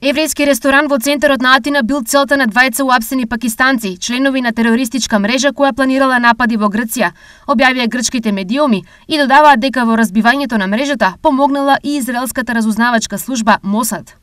Еврејски ресторан во центарот на Атина бил целта на двајца уапсени пакистанци, членови на терористичка мрежа која планирала напади во Грција, објавија грчките медиуми и додаваат дека во разбивањето на мрежата помогнала и израелската разузнавачка служба Мосад.